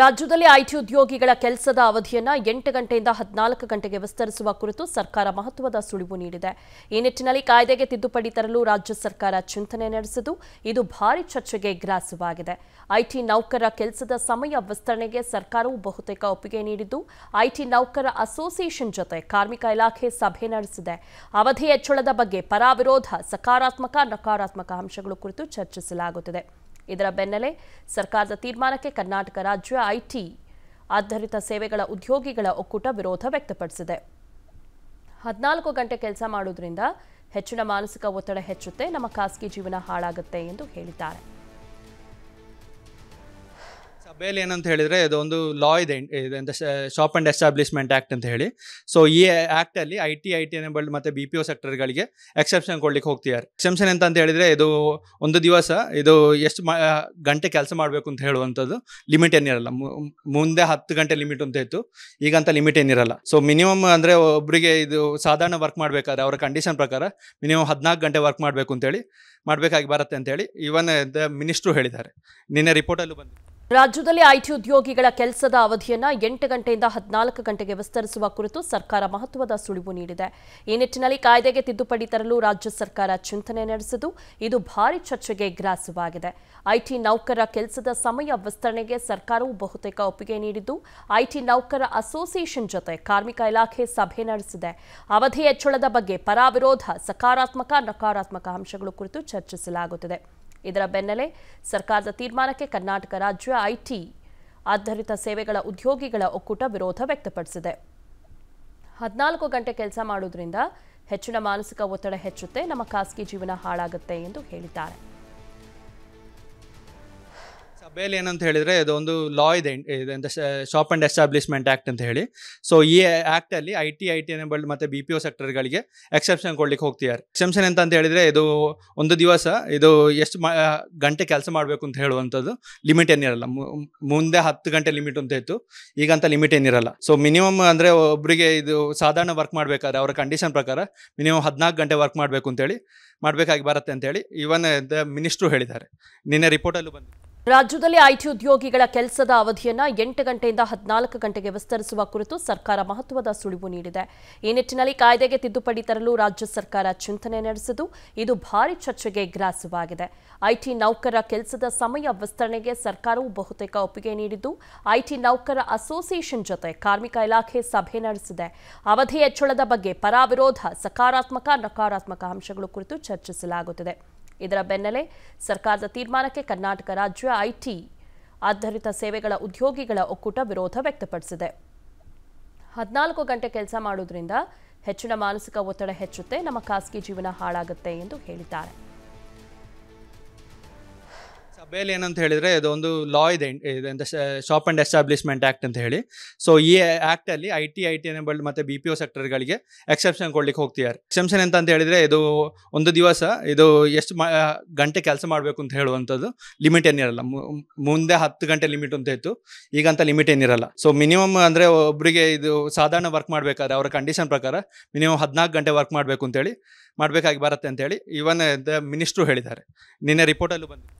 ರಾಜ್ಯದಲ್ಲಿ ಐಟಿ ಉದ್ಯೋಗಿಗಳ ಕೆಲಸದ ಅವಧಿಯನ್ನು ಎಂಟು ಗಂಟೆಯಿಂದ ಹದಿನಾಲ್ಕು ಗಂಟೆಗೆ ವಿಸ್ತರಿಸುವ ಕುರಿತು ಸರ್ಕಾರ ಮಹತ್ವದ ಸುಳಿವು ನೀಡಿದೆ ಈ ನಿಟ್ಟಿನಲ್ಲಿ ಕಾಯ್ದೆಗೆ ತಿದ್ದುಪಡಿ ತರಲು ರಾಜ್ಯ ಸರ್ಕಾರ ಚಿಂತನೆ ನಡೆಸಿದ್ದು ಇದು ಭಾರಿ ಚರ್ಚೆಗೆ ಗ್ರಾಸವಾಗಿದೆ ಐಟಿ ನೌಕರರ ಕೆಲಸದ ಸಮಯ ವಿಸ್ತರಣೆಗೆ ಸರ್ಕಾರವು ಬಹುತೇಕ ಒಪ್ಪಿಗೆ ನೀಡಿದ್ದು ಐಟಿ ನೌಕರರ ಅಸೋಸಿಯೇಷನ್ ಜೊತೆ ಕಾರ್ಮಿಕ ಇಲಾಖೆ ಸಭೆ ನಡೆಸಿದೆ ಅವಧಿ ಹೆಚ್ಚಳದ ಬಗ್ಗೆ ಪರಾವಿರೋಧ ಸಕಾರಾತ್ಮಕ ನಕಾರಾತ್ಮಕ ಅಂಶಗಳು ಕುರಿತು ಚರ್ಚಿಸಲಾಗುತ್ತಿದೆ ಇದರ ಬೆನ್ನಲ್ಲೇ ಸರ್ಕಾರದ ತೀರ್ಮಾನಕ್ಕೆ ಕರ್ನಾಟಕ ರಾಜ್ಯ ಐಟಿ ಆಧಾರಿತ ಸೇವೆಗಳ ಉದ್ಯೋಗಿಗಳ ಒಕ್ಕೂಟ ವಿರೋಧ ವ್ಯಕ್ತಪಡಿಸಿದೆ ಹದಿನಾಲ್ಕು ಗಂಟೆ ಕೆಲಸ ಮಾಡುವುದರಿಂದ ಹೆಚ್ಚಿನ ಮಾನಸಿಕ ಒತ್ತಡ ಹೆಚ್ಚುತ್ತೆ ನಮ್ಮ ಖಾಸಗಿ ಜೀವನ ಹಾಳಾಗುತ್ತೆ ಎಂದು ಹೇಳಿದ್ದಾರೆ ಬೇಲ್ ಏನಂತ ಹೇಳಿದ್ರೆ ಒಂದು ಲಾ ಇದೆ ಇದೆ ಶಾಪ್ ಅಂಡ್ ಎಸ್ಟಾಬ್ಲಿಷ್ಮೆಂಟ್ ಆಕ್ಟ್ ಅಂತ ಹೇಳಿ ಸೊ ಈ ಆಕ್ಟ್ ಅಲ್ಲಿ I T I T enabled ಮತ್ತೆ ಬಿ ಪಿ ಒ ಸೆಕ್ಟರ್ಗಳಿಗೆ ಎಕ್ಸೆಪ್ಷನ್ ಕೊಡ್ಲಿಕ್ಕೆ ಹೋಗ್ತಿದ್ದಾರೆ ಎಕ್ಸೆಪ್ಷನ್ ಎಂತ ಅಂತ ಹೇಳಿದ್ರೆ ಇದು ಒಂದು ದಿವಸ ಇದು ಎಷ್ಟು ಗಂಟೆ ಕೆಲಸ ಮಾಡಬೇಕು ಅಂತ ಹೇಳುವಂಥದ್ದು ಲಿಮಿಟ್ ಏನಿರಲ್ಲ ಮುಂದೆ ಹತ್ತು ಗಂಟೆ ಲಿಮಿಟ್ ಅಂತ ಇತ್ತು ಈಗಂತ ಲಿಮಿಟ್ ಏನಿರಲ್ಲ ಸೊ ಮಿನಿಮಮ್ ಅಂದರೆ ಒಬ್ಬರಿಗೆ ಇದು ಸಾಧಾರಣ ವರ್ಕ್ ಮಾಡಬೇಕಾದ್ರೆ ಅವರ ಕಂಡೀಷನ್ ಪ್ರಕಾರ ಮಿನಿಮಮ್ ಹದಿನಾಲ್ಕು ಗಂಟೆ ವರ್ಕ್ ಮಾಡಬೇಕು ಅಂತೇಳಿ ಮಾಡಬೇಕಾಗಿ ಬರುತ್ತೆ ಅಂತೇಳಿ ಇವನ್ ಮಿನಿಸ್ಟ್ರು ಹೇಳಿದ್ದಾರೆ ನಿನ್ನೆ ರಿಪೋರ್ಟಲ್ಲೂ ಬಂದಿದೆ ರಾಜ್ಯದಲ್ಲಿ ಐಟಿ ಉದ್ಯೋಗಿಗಳ ಕೆಲಸದ ಅವಧಿಯನ್ನು ಎಂಟು ಗಂಟೆಯಿಂದ ಹದಿನಾಲ್ಕು ಗಂಟೆಗೆ ವಿಸ್ತರಿಸುವ ಕುರಿತು ಸರ್ಕಾರ ಮಹತ್ವದ ಸುಳಿವು ನೀಡಿದೆ ಈ ನಿಟ್ಟಿನಲ್ಲಿ ಕಾಯ್ದೆಗೆ ತಿದ್ದುಪಡಿ ತರಲು ರಾಜ್ಯ ಸರ್ಕಾರ ಚಿಂತನೆ ನಡೆಸಿದ್ದು ಇದು ಭಾರಿ ಚರ್ಚೆಗೆ ಗ್ರಾಸವಾಗಿದೆ ಐಟಿ ನೌಕರರ ಕೆಲಸದ ಸಮಯ ವಿಸ್ತರಣೆಗೆ ಸರ್ಕಾರವು ಬಹುತೇಕ ಒಪ್ಪಿಗೆ ನೀಡಿದ್ದು ಐಟಿ ನೌಕರ ಅಸೋಸಿಯೇಷನ್ ಜೊತೆ ಕಾರ್ಮಿಕ ಇಲಾಖೆ ಸಭೆ ನಡೆಸಿದೆ ಅವಧಿ ಹೆಚ್ಚಳದ ಬಗ್ಗೆ ಪರಾವಿರೋಧ ಸಕಾರಾತ್ಮಕ ನಕಾರಾತ್ಮಕ ಅಂಶಗಳು ಕುರಿತು ಚರ್ಚಿಸಲಾಗುತ್ತಿದೆ ಇದರ ಬೆನ್ನಲ್ಲೇ ಸರ್ಕಾರದ ತೀರ್ಮಾನಕ್ಕೆ ಕರ್ನಾಟಕ ರಾಜ್ಯ ಐಟಿ ಆಧಾರಿತ ಸೇವೆಗಳ ಉದ್ಯೋಗಿಗಳ ಒಕ್ಕೂಟ ವಿರೋಧ ವ್ಯಕ್ತಪಡಿಸಿದೆ ಹದಿನಾಲ್ಕು ಗಂಟೆ ಕೆಲಸ ಮಾಡುವುದರಿಂದ ಹೆಚ್ಚಿನ ಮಾನಸಿಕ ಒತ್ತಡ ಹೆಚ್ಚುತ್ತೆ ನಮ್ಮ ಖಾಸಗಿ ಜೀವನ ಹಾಳಾಗುತ್ತೆ ಎಂದು ಹೇಳಿದ್ದಾರೆ ಬೇಲ್ ಏನಂತ ಹೇಳಿದ್ರೆ ಒಂದು ಲಾ ಇದೆ ಶಾಪ್ ಅಂಡ್ ಎಸ್ಟಾಬ್ಲಿಷ್ಮೆಂಟ್ ಆಕ್ಟ್ ಅಂತ ಹೇಳಿ ಸೊ ಈ ಆಕ್ಟ್ ಅಲ್ಲಿ I T I T enabled ಮತ್ತೆ ಬಿ ಪಿ ಒ ಸೆಕ್ಟರ್ಗಳಿಗೆ ಎಕ್ಸೆಪ್ಷನ್ ಕೊಡ್ಲಿಕ್ಕೆ ಹೋಗ್ತಿದ್ದಾರೆ ಎಕ್ಸೆಪ್ಷನ್ ಎಂತ ಅಂತ ಹೇಳಿದ್ರೆ ಇದು ಒಂದು ದಿವಸ ಇದು ಎಷ್ಟು ಗಂಟೆ ಕೆಲಸ ಮಾಡಬೇಕು ಅಂತ ಹೇಳುವಂಥದ್ದು ಲಿಮಿಟ್ ಏನಿರಲ್ಲ ಮುಂದೆ ಹತ್ತು ಗಂಟೆ ಲಿಮಿಟ್ ಅಂತ ಇತ್ತು ಈಗಂತ ಲಿಮಿಟ್ ಏನಿರಲ್ಲ ಸೊ ಮಿನಿಮಮ್ ಅಂದರೆ ಒಬ್ಬರಿಗೆ ಇದು ಸಾಧಾರಣ ವರ್ಕ್ ಮಾಡಬೇಕಾದ್ರೆ ಅವರ ಕಂಡೀಷನ್ ಪ್ರಕಾರ ಮಿನಿಮಮ್ ಹದಿನಾಲ್ಕು ಗಂಟೆ ವರ್ಕ್ ಮಾಡಬೇಕು ಅಂತೇಳಿ ಮಾಡಬೇಕಾಗಿ ಬರುತ್ತೆ ಅಂತೇಳಿ ಇವನ್ ಮಿನಿಸ್ಟ್ರು ಹೇಳಿದ್ದಾರೆ ನಿನ್ನೆ ರಿಪೋರ್ಟಲ್ಲೂ ಬಂದಿದೆ ರಾಜ್ಯದಲ್ಲಿ ಐಟಿ ಉದ್ಯೋಗಿಗಳ ಕೆಲಸದ ಅವಧಿಯನ್ನು ಎಂಟು ಗಂಟೆಯಿಂದ ಹದಿನಾಲ್ಕು ಗಂಟೆಗೆ ವಿಸ್ತರಿಸುವ ಕುರಿತು ಸರ್ಕಾರ ಮಹತ್ವದ ಸುಳಿವು ನೀಡಿದೆ ಈ ನಿಟ್ಟಿನಲ್ಲಿ ಕಾಯ್ದೆಗೆ ತಿದ್ದುಪಡಿ ತರಲು ರಾಜ್ಯ ಸರ್ಕಾರ ಚಿಂತನೆ ನಡೆಸಿದ್ದು ಇದು ಭಾರಿ ಚರ್ಚೆಗೆ ಗ್ರಾಸವಾಗಿದೆ ಐಟಿ ನೌಕರರ ಕೆಲಸದ ಸಮಯ ವಿಸ್ತರಣೆಗೆ ಸರ್ಕಾರವು ಬಹುತೇಕ ಒಪ್ಪಿಗೆ ನೀಡಿದ್ದು ಐಟಿ ನೌಕರರ ಅಸೋಸಿಯೇಷನ್ ಜೊತೆ ಕಾರ್ಮಿಕ ಇಲಾಖೆ ಸಭೆ ನಡೆಸಿದೆ ಅವಧಿ ಹೆಚ್ಚಳದ ಬಗ್ಗೆ ಪರಾವಿರೋಧ ಸಕಾರಾತ್ಮಕ ನಕಾರಾತ್ಮಕ ಅಂಶಗಳು ಕುರಿತು ಚರ್ಚಿಸಲಾಗುತ್ತಿದೆ ಇದರ ಬೆನ್ನಲ್ಲೇ ಸರ್ಕಾರದ ತೀರ್ಮಾನಕ್ಕೆ ಕರ್ನಾಟಕ ರಾಜ್ಯ ಐಟಿ ಆಧಾರಿತ ಸೇವೆಗಳ ಉದ್ಯೋಗಿಗಳ ಒಕ್ಕೂಟ ವಿರೋಧ ವ್ಯಕ್ತಪಡಿಸಿದೆ ಹದಿನಾಲ್ಕು ಗಂಟೆ ಕೆಲಸ ಮಾಡುವುದರಿಂದ ಹೆಚ್ಚಿನ ಮಾನಸಿಕ ಒತ್ತಡ ಹೆಚ್ಚುತ್ತೆ ನಮ್ಮ ಖಾಸಗಿ ಜೀವನ ಹಾಳಾಗುತ್ತೆ ಎಂದು ಹೇಳಿದ್ದಾರೆ ಬೇಲ್ ಏನಂತ ಹೇಳಿದರೆ ಇದೊಂದು ಲಾ ಇದೆ ಇದೆಂತ ಶಾಪ್ ಅಂಡ್ ಎಸ್ಟಾಬ್ಲಿಷ್ಮೆಂಟ್ ಆಕ್ಟ್ ಅಂತ ಹೇಳಿ ಸೊ ಈ ಆ್ಯಕ್ಟಲ್ಲಿ I T I T enabled ಮತ್ತು ಬಿ ಪಿ ಒ ಸೆಕ್ಟರ್ಗಳಿಗೆ ಎಕ್ಸೆಪ್ಷನ್ ಕೊಡ್ಲಿಕ್ಕೆ ಹೋಗ್ತಿದ್ದಾರೆ ಎಕ್ಸೆಪ್ಷನ್ ಅಂತ ಅಂತ ಇದು ಒಂದು ದಿವಸ ಇದು ಎಷ್ಟು ಗಂಟೆ ಕೆಲಸ ಮಾಡಬೇಕು ಅಂತ ಹೇಳುವಂಥದ್ದು ಲಿಮಿಟ್ ಏನಿರಲ್ಲ ಮುಂದೆ ಹತ್ತು ಗಂಟೆ ಲಿಮಿಟ್ ಅಂತ ಇತ್ತು ಈಗಂತ ಲಿಮಿಟ್ ಏನಿರಲ್ಲ ಸೊ ಮಿನಿಮಮ್ ಅಂದರೆ ಒಬ್ಬರಿಗೆ ಇದು ಸಾಧಾರಣ ವರ್ಕ್ ಮಾಡಬೇಕಾದ್ರೆ ಅವರ ಕಂಡೀಷನ್ ಪ್ರಕಾರ ಮಿನಿಮಮ್ ಹದಿನಾಲ್ಕು ಗಂಟೆ ವರ್ಕ್ ಮಾಡಬೇಕು ಅಂತೇಳಿ ಮಾಡಬೇಕಾಗಿ ಬರುತ್ತೆ ಅಂತೇಳಿ ಇವನ್ ಮಿನಿಸ್ಟ್ರು ಹೇಳಿದ್ದಾರೆ ನಿನ್ನೆ ರಿಪೋರ್ಟಲ್ಲೂ ಬಂದಿದೆ